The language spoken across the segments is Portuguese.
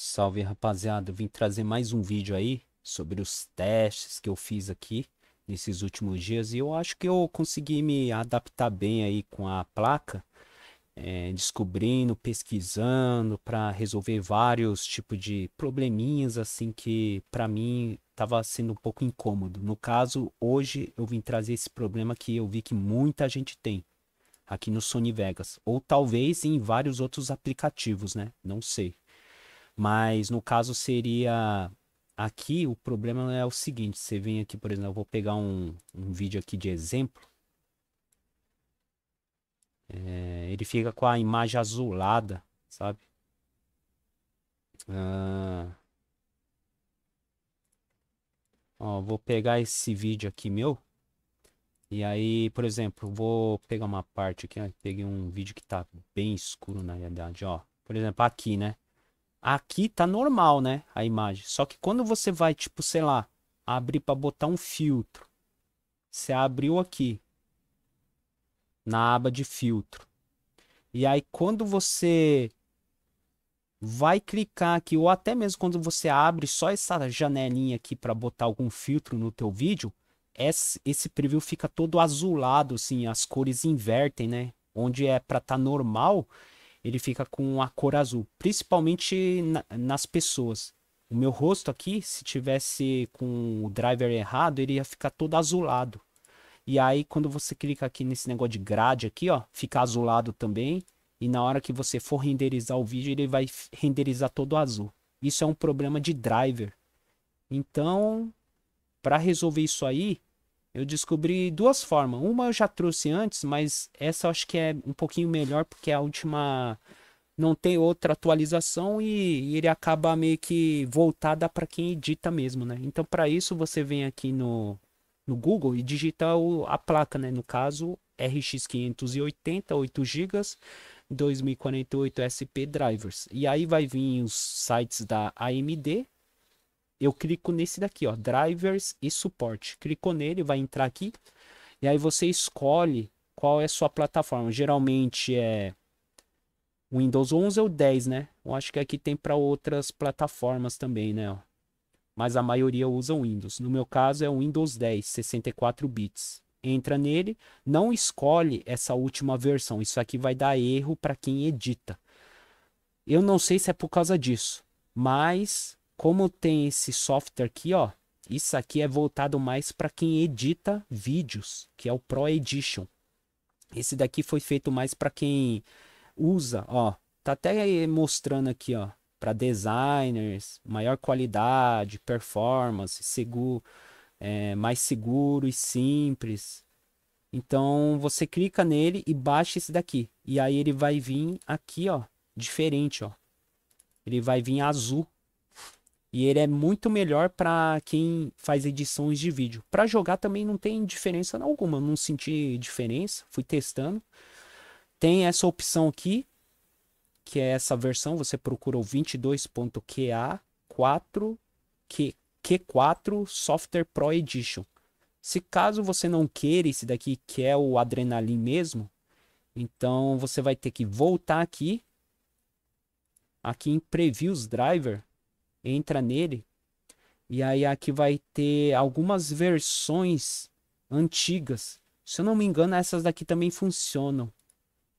Salve rapaziada, eu vim trazer mais um vídeo aí sobre os testes que eu fiz aqui nesses últimos dias e eu acho que eu consegui me adaptar bem aí com a placa, é, descobrindo, pesquisando para resolver vários tipos de probleminhas assim que para mim estava sendo um pouco incômodo. No caso, hoje eu vim trazer esse problema que eu vi que muita gente tem aqui no Sony Vegas ou talvez em vários outros aplicativos, né? Não sei. Mas no caso seria aqui o problema é o seguinte, você vem aqui, por exemplo, eu vou pegar um, um vídeo aqui de exemplo. É, ele fica com a imagem azulada, sabe? Ah, ó, vou pegar esse vídeo aqui meu. E aí, por exemplo, vou pegar uma parte aqui, ó, peguei um vídeo que tá bem escuro na realidade, ó. Por exemplo, aqui, né? aqui tá normal, né? A imagem. Só que quando você vai, tipo, sei lá, abrir para botar um filtro. Você abriu aqui. Na aba de filtro. E aí quando você vai clicar aqui ou até mesmo quando você abre só essa janelinha aqui para botar algum filtro no teu vídeo, esse preview fica todo azulado, assim, as cores invertem, né? Onde é para estar tá normal, ele fica com a cor azul, principalmente na, nas pessoas. O meu rosto aqui, se tivesse com o driver errado, ele ia ficar todo azulado. E aí, quando você clica aqui nesse negócio de grade aqui, ó, fica azulado também. E na hora que você for renderizar o vídeo, ele vai renderizar todo azul. Isso é um problema de driver. Então, para resolver isso aí, eu descobri duas formas. Uma eu já trouxe antes, mas essa eu acho que é um pouquinho melhor porque a última não tem outra atualização e, ele acaba meio que voltada para quem edita mesmo, né? Então para isso você vem aqui no, no Google e digita o, a placa, né? No caso RX 580, 8 GB, 2048 SP drivers. E aí vai vir os sites da AMD, eu clico nesse daqui, ó, drivers e suporte. Clicou nele, vai entrar aqui. E aí você escolhe qual é a sua plataforma. Geralmente é Windows 11 ou 10, né? Eu acho que aqui tem para outras plataformas também, né? Mas a maioria usa Windows. No meu caso é o Windows 10, 64 bits. Entra nele, não escolhe essa última versão. Isso aqui vai dar erro para quem edita. Eu não sei se é por causa disso, mas como tem esse software aqui, ó, isso aqui é voltado mais para quem edita vídeos, que é o Pro Edition. Esse daqui foi feito mais para quem usa, ó, tá até mostrando aqui, ó, para designers, maior qualidade, performance, seguro, é, mais seguro e simples. Então você clica nele e baixa esse daqui. E aí ele vai vir aqui, ó, diferente, ó. Ele vai vir azul e ele é muito melhor para quem faz edições de vídeo. Para jogar também não tem diferença alguma, não senti diferença, fui testando. Tem essa opção aqui, que é essa versão, você procura o 22.QA4 Q, 4 Software Pro Edition. Se caso você não queira esse daqui, que é o Adrenaline mesmo, então você vai ter que voltar aqui, aqui em Previews Driver, entra nele. E aí aqui vai ter algumas versões antigas. Se eu não me engano, essas daqui também funcionam.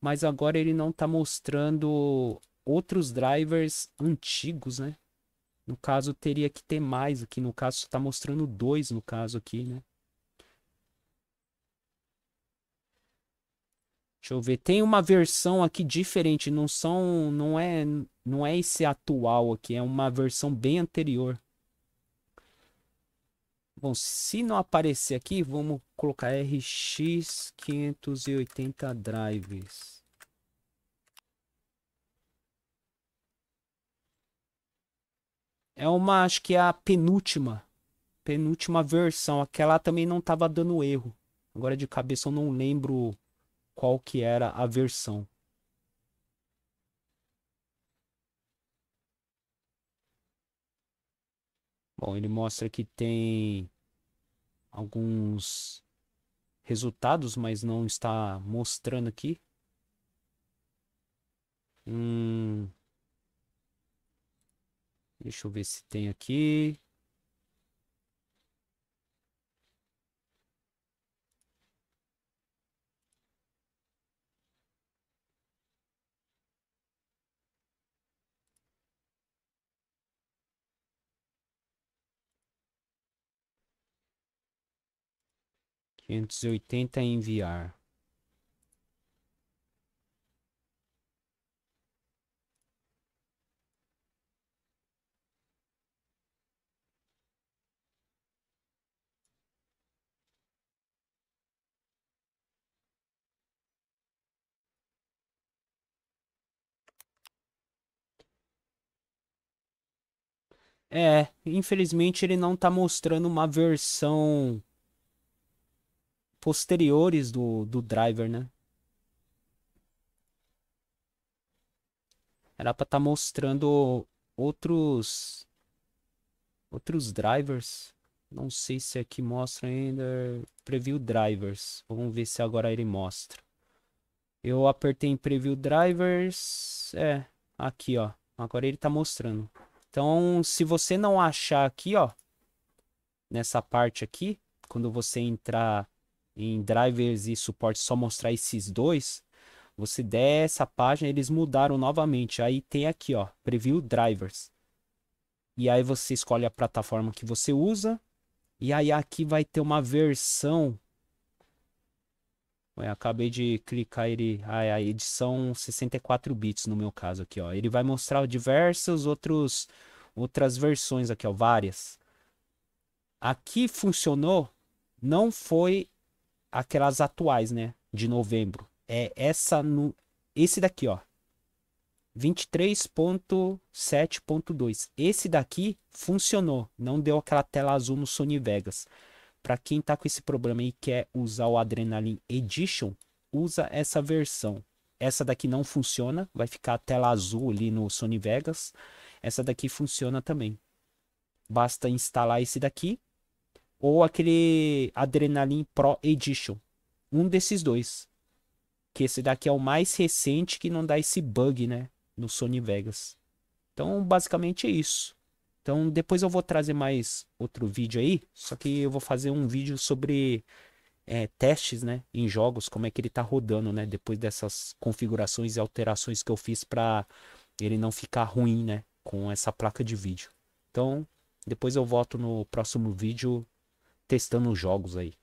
Mas agora ele não está mostrando outros drivers antigos, né? No caso, teria que ter mais aqui. No caso, está mostrando dois, no caso aqui, né? Deixa eu ver, tem uma versão aqui diferente, não são, não é, não é esse atual aqui, é uma versão bem anterior. Bom, se não aparecer aqui, vamos colocar RX 580 drives. É uma, acho que é a penúltima, penúltima versão. Aquela também não estava dando erro. Agora de cabeça eu não lembro qual que era a versão. Bom, ele mostra que tem alguns resultados, mas não está mostrando aqui. Hum... Deixa eu ver se tem aqui. 580 enviar. É, infelizmente ele não está mostrando uma versão posteriores do, do driver, né? Era pra estar tá mostrando outros outros drivers. Não sei se aqui é mostra ainda. Preview drivers. Vamos ver se agora ele mostra. Eu apertei em preview drivers. É, aqui ó. Agora ele tá mostrando. Então, se você não achar aqui ó, nessa parte aqui, quando você entrar em drivers e suporte só mostrar esses dois, você der essa página, eles mudaram novamente. Aí tem aqui, ó, preview drivers. E aí você escolhe a plataforma que você usa. E aí aqui vai ter uma versão. acabei de clicar ele, a edição 64 bits no meu caso aqui, ó. Ele vai mostrar diversas outros outras versões aqui, ó, várias. Aqui funcionou, não foi aquelas atuais, né? De novembro. É essa no. Esse daqui, ó. 23.7.2. Esse daqui funcionou, não deu aquela tela azul no Sony Vegas. Para quem tá com esse problema e quer usar o Adrenaline Edition, usa essa versão. Essa daqui não funciona, vai ficar a tela azul ali no Sony Vegas. Essa daqui funciona também. Basta instalar esse daqui ou aquele Adrenaline Pro Edition. Um desses dois. Que esse daqui é o mais recente que não dá esse bug, né? No Sony Vegas. Então, basicamente é isso. Então, depois eu vou trazer mais outro vídeo aí. Só que eu vou fazer um vídeo sobre é, testes, né? Em jogos, como é que ele tá rodando, né? Depois dessas configurações e alterações que eu fiz para ele não ficar ruim, né? Com essa placa de vídeo. Então, depois eu volto no próximo vídeo testando os jogos aí.